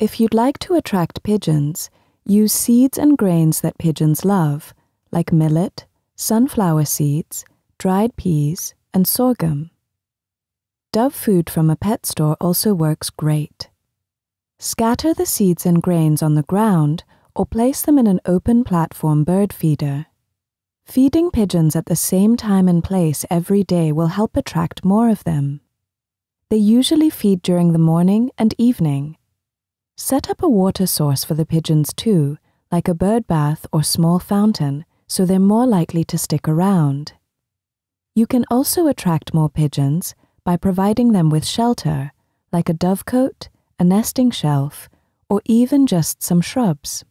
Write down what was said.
If you'd like to attract pigeons, use seeds and grains that pigeons love, like millet, sunflower seeds, dried peas, and sorghum. Dove food from a pet store also works great. Scatter the seeds and grains on the ground or place them in an open platform bird feeder. Feeding pigeons at the same time and place every day will help attract more of them. They usually feed during the morning and evening, Set up a water source for the pigeons too, like a bird bath or small fountain, so they're more likely to stick around. You can also attract more pigeons by providing them with shelter, like a dovecote, a nesting shelf, or even just some shrubs.